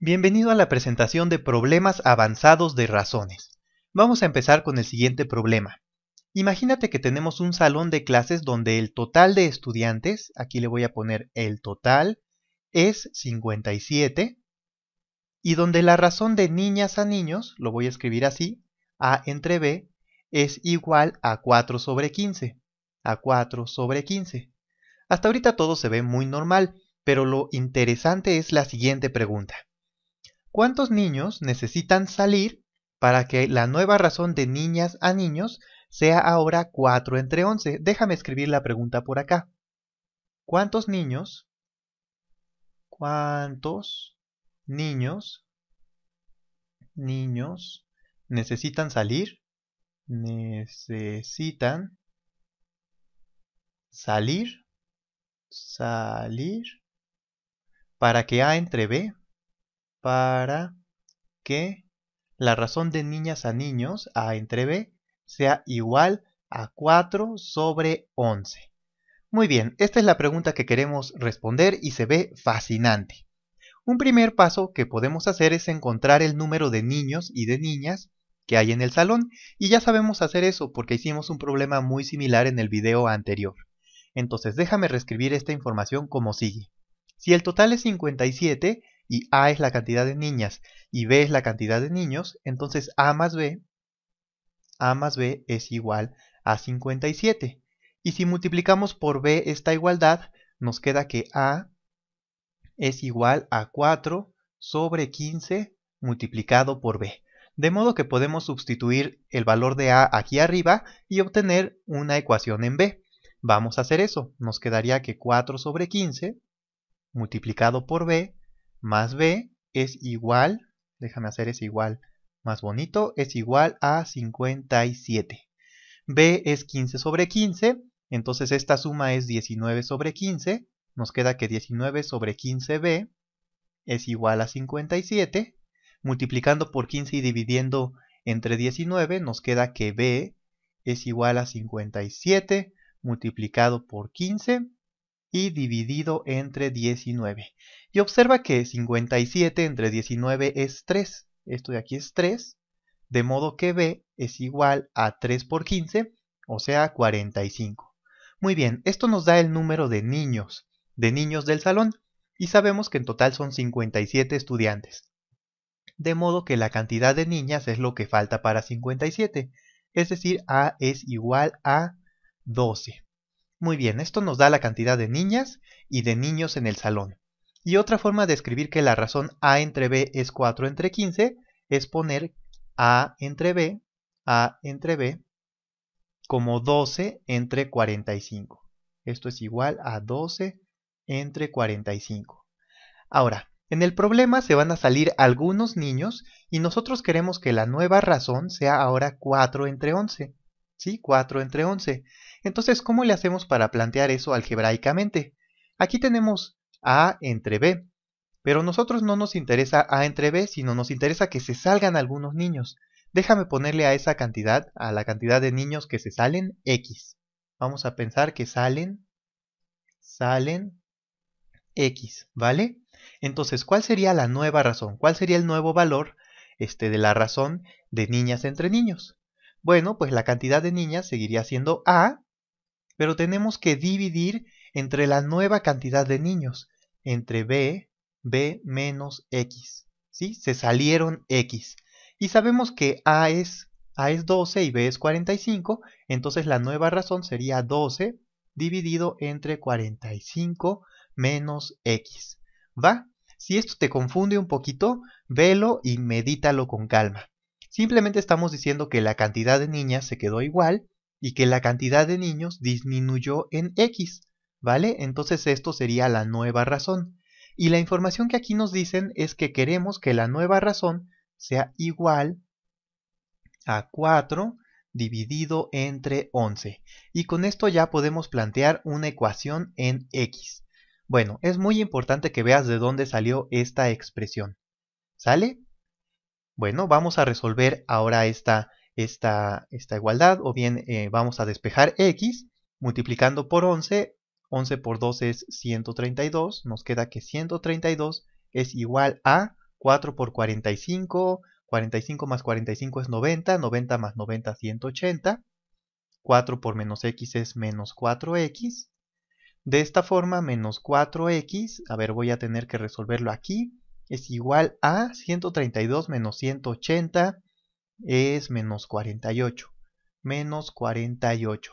Bienvenido a la presentación de problemas avanzados de razones. Vamos a empezar con el siguiente problema. Imagínate que tenemos un salón de clases donde el total de estudiantes, aquí le voy a poner el total, es 57, y donde la razón de niñas a niños, lo voy a escribir así, A entre B, es igual a 4 sobre 15, a 4 sobre 15. Hasta ahorita todo se ve muy normal, pero lo interesante es la siguiente pregunta. ¿Cuántos niños necesitan salir para que la nueva razón de niñas a niños sea ahora 4 entre 11? Déjame escribir la pregunta por acá. ¿Cuántos niños? ¿Cuántos niños? Niños necesitan salir. Necesitan salir. Salir. Para que A entre B para que la razón de niñas a niños, A entre B, sea igual a 4 sobre 11. Muy bien, esta es la pregunta que queremos responder y se ve fascinante. Un primer paso que podemos hacer es encontrar el número de niños y de niñas que hay en el salón y ya sabemos hacer eso porque hicimos un problema muy similar en el video anterior. Entonces déjame reescribir esta información como sigue. Si el total es 57, y A es la cantidad de niñas y B es la cantidad de niños, entonces A más B, A más B es igual a 57. Y si multiplicamos por B esta igualdad, nos queda que A es igual a 4 sobre 15 multiplicado por B. De modo que podemos sustituir el valor de A aquí arriba y obtener una ecuación en B. Vamos a hacer eso. Nos quedaría que 4 sobre 15 multiplicado por B más b es igual, déjame hacer es igual más bonito, es igual a 57. b es 15 sobre 15, entonces esta suma es 19 sobre 15, nos queda que 19 sobre 15b es igual a 57, multiplicando por 15 y dividiendo entre 19 nos queda que b es igual a 57 multiplicado por 15 y dividido entre 19. Y observa que 57 entre 19 es 3. Esto de aquí es 3. De modo que B es igual a 3 por 15, o sea 45. Muy bien, esto nos da el número de niños, de niños del salón, y sabemos que en total son 57 estudiantes. De modo que la cantidad de niñas es lo que falta para 57, es decir, A es igual a 12. Muy bien, esto nos da la cantidad de niñas y de niños en el salón. Y otra forma de escribir que la razón A entre B es 4 entre 15 es poner A entre B, A entre B, como 12 entre 45. Esto es igual a 12 entre 45. Ahora, en el problema se van a salir algunos niños y nosotros queremos que la nueva razón sea ahora 4 entre 11. ¿sí? 4 entre 11. Entonces, ¿cómo le hacemos para plantear eso algebraicamente? Aquí tenemos A entre B, pero nosotros no nos interesa A entre B, sino nos interesa que se salgan algunos niños. Déjame ponerle a esa cantidad, a la cantidad de niños que se salen, X. Vamos a pensar que salen, salen X, ¿vale? Entonces, ¿cuál sería la nueva razón? ¿Cuál sería el nuevo valor este, de la razón de niñas entre niños? Bueno, pues la cantidad de niñas seguiría siendo A, pero tenemos que dividir entre la nueva cantidad de niños, entre B, B menos X. ¿Sí? Se salieron X. Y sabemos que A es, A es 12 y B es 45, entonces la nueva razón sería 12 dividido entre 45 menos X. ¿Va? Si esto te confunde un poquito, velo y medítalo con calma. Simplemente estamos diciendo que la cantidad de niñas se quedó igual y que la cantidad de niños disminuyó en X, ¿vale? Entonces esto sería la nueva razón. Y la información que aquí nos dicen es que queremos que la nueva razón sea igual a 4 dividido entre 11. Y con esto ya podemos plantear una ecuación en X. Bueno, es muy importante que veas de dónde salió esta expresión. ¿Sale? Bueno, vamos a resolver ahora esta, esta, igualdad, o bien eh, vamos a despejar x multiplicando por 11, 11 por 2 es 132, nos queda que 132 es igual a 4 por 45, 45 más 45 es 90, 90 más 90 es 180, 4 por menos x es menos 4x, de esta forma menos 4x, a ver voy a tener que resolverlo aquí, es igual a 132 menos 180 es menos 48. Menos 48.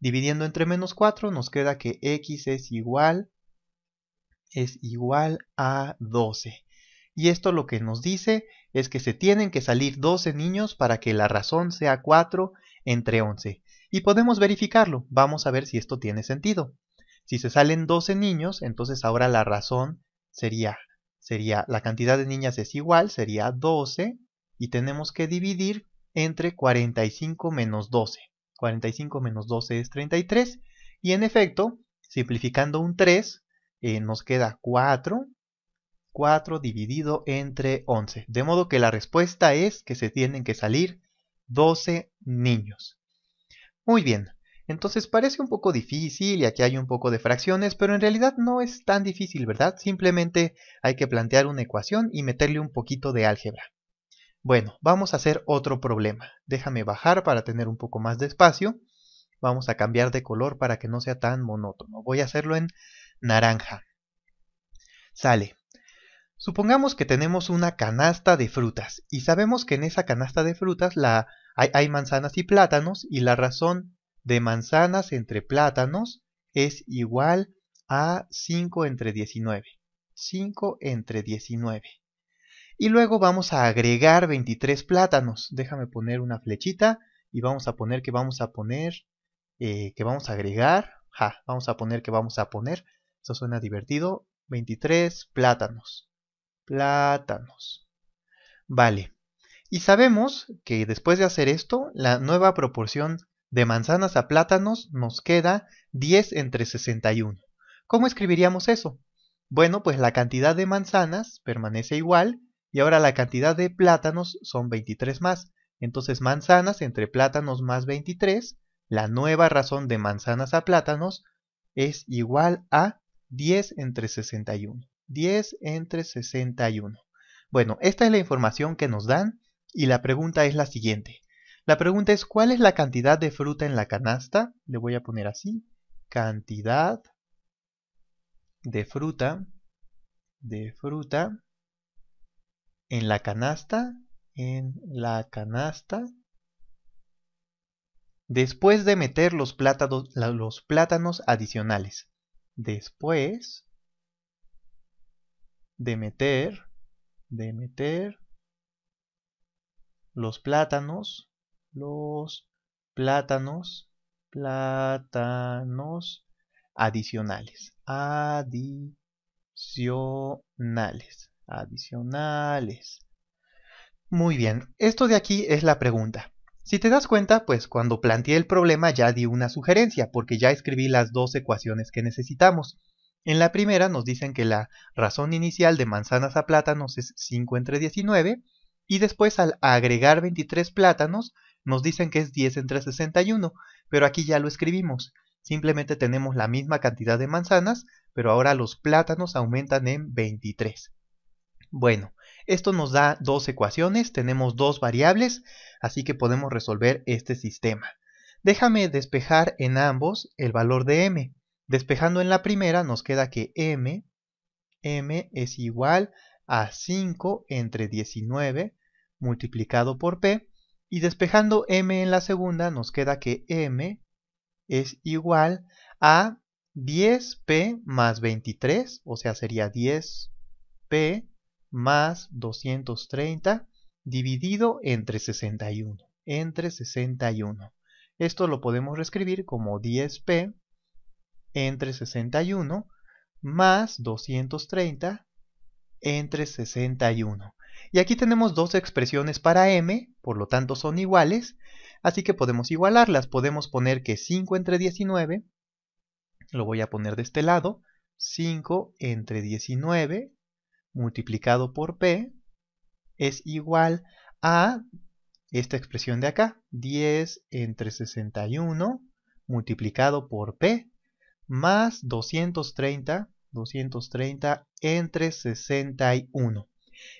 Dividiendo entre menos 4 nos queda que x es igual, es igual a 12. Y esto lo que nos dice es que se tienen que salir 12 niños para que la razón sea 4 entre 11. Y podemos verificarlo. Vamos a ver si esto tiene sentido. Si se salen 12 niños, entonces ahora la razón sería sería la cantidad de niñas es igual, sería 12, y tenemos que dividir entre 45 menos 12. 45 menos 12 es 33, y en efecto, simplificando un 3, eh, nos queda 4, 4 dividido entre 11. De modo que la respuesta es que se tienen que salir 12 niños. Muy bien, entonces parece un poco difícil y aquí hay un poco de fracciones, pero en realidad no es tan difícil, ¿verdad? Simplemente hay que plantear una ecuación y meterle un poquito de álgebra. Bueno, vamos a hacer otro problema. Déjame bajar para tener un poco más de espacio. Vamos a cambiar de color para que no sea tan monótono. Voy a hacerlo en naranja. Sale. Supongamos que tenemos una canasta de frutas y sabemos que en esa canasta de frutas la, hay, hay manzanas y plátanos y la razón de manzanas entre plátanos es igual a 5 entre 19. 5 entre 19. Y luego vamos a agregar 23 plátanos. Déjame poner una flechita y vamos a poner que vamos a poner, eh, que vamos a agregar. Ja, vamos a poner que vamos a poner. Esto suena divertido. 23 plátanos. Plátanos. Vale. Y sabemos que después de hacer esto, la nueva proporción de manzanas a plátanos nos queda 10 entre 61. ¿Cómo escribiríamos eso? Bueno, pues la cantidad de manzanas permanece igual y ahora la cantidad de plátanos son 23 más. Entonces manzanas entre plátanos más 23, la nueva razón de manzanas a plátanos es igual a 10 entre 61. 10 entre 61. Bueno, esta es la información que nos dan y la pregunta es la siguiente. La pregunta es, ¿cuál es la cantidad de fruta en la canasta? Le voy a poner así, cantidad de fruta, de fruta en la canasta, en la canasta. Después de meter los plátanos, los plátanos adicionales. Después de meter, de meter los plátanos los plátanos, plátanos adicionales, adicionales, adicionales. Muy bien, esto de aquí es la pregunta. Si te das cuenta, pues cuando planteé el problema ya di una sugerencia, porque ya escribí las dos ecuaciones que necesitamos. En la primera nos dicen que la razón inicial de manzanas a plátanos es 5 entre 19, y después al agregar 23 plátanos, nos dicen que es 10 entre 61, pero aquí ya lo escribimos. Simplemente tenemos la misma cantidad de manzanas, pero ahora los plátanos aumentan en 23. Bueno, esto nos da dos ecuaciones, tenemos dos variables, así que podemos resolver este sistema. Déjame despejar en ambos el valor de m. Despejando en la primera nos queda que m, m es igual a 5 entre 19 multiplicado por p, y despejando m en la segunda nos queda que m es igual a 10p más 23, o sea sería 10p más 230 dividido entre 61, entre 61. Esto lo podemos reescribir como 10p entre 61 más 230 entre 61. Y aquí tenemos dos expresiones para m, por lo tanto son iguales, así que podemos igualarlas. Podemos poner que 5 entre 19, lo voy a poner de este lado, 5 entre 19 multiplicado por p es igual a esta expresión de acá, 10 entre 61 multiplicado por p más 230, 230 entre 61.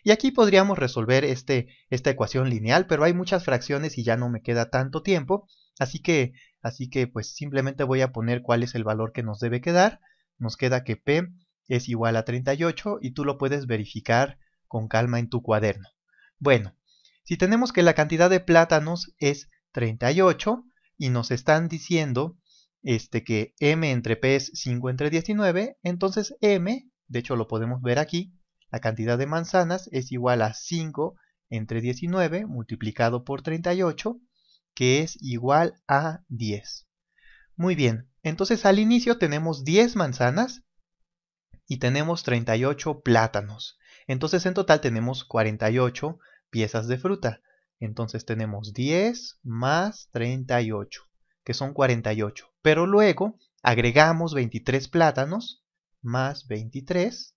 Y aquí podríamos resolver este, esta ecuación lineal, pero hay muchas fracciones y ya no me queda tanto tiempo. Así que, así que pues simplemente voy a poner cuál es el valor que nos debe quedar. Nos queda que P es igual a 38 y tú lo puedes verificar con calma en tu cuaderno. Bueno, si tenemos que la cantidad de plátanos es 38 y nos están diciendo este, que m entre p es 5 entre 19, entonces m, de hecho lo podemos ver aquí, la cantidad de manzanas es igual a 5 entre 19 multiplicado por 38, que es igual a 10. Muy bien, entonces al inicio tenemos 10 manzanas y tenemos 38 plátanos. Entonces en total tenemos 48 piezas de fruta. Entonces tenemos 10 más 38, que son 48. Pero luego agregamos 23 plátanos más 23,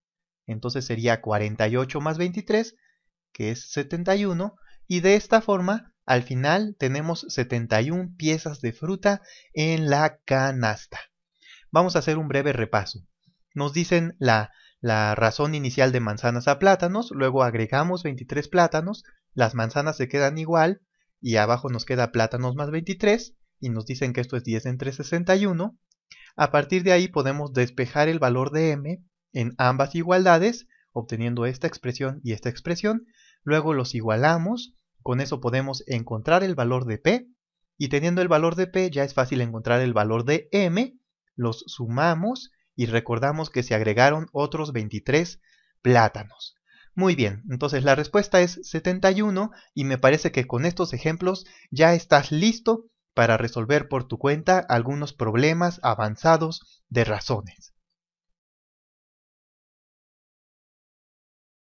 entonces sería 48 más 23, que es 71. Y de esta forma, al final tenemos 71 piezas de fruta en la canasta. Vamos a hacer un breve repaso. Nos dicen la, razón inicial de manzanas a plátanos, luego agregamos 23 plátanos, las manzanas se quedan igual y abajo nos queda plátanos más 23 y nos dicen que esto es 10 entre 61. A partir de ahí podemos despejar el valor de m en ambas igualdades, obteniendo esta expresión y esta expresión, luego los igualamos, con eso podemos encontrar el valor de p, y teniendo el valor de p ya es fácil encontrar el valor de m, los sumamos y recordamos que se agregaron otros 23 plátanos. Muy bien, entonces la respuesta es 71 y me parece que con estos ejemplos ya estás listo para resolver por tu cuenta algunos problemas avanzados de razones.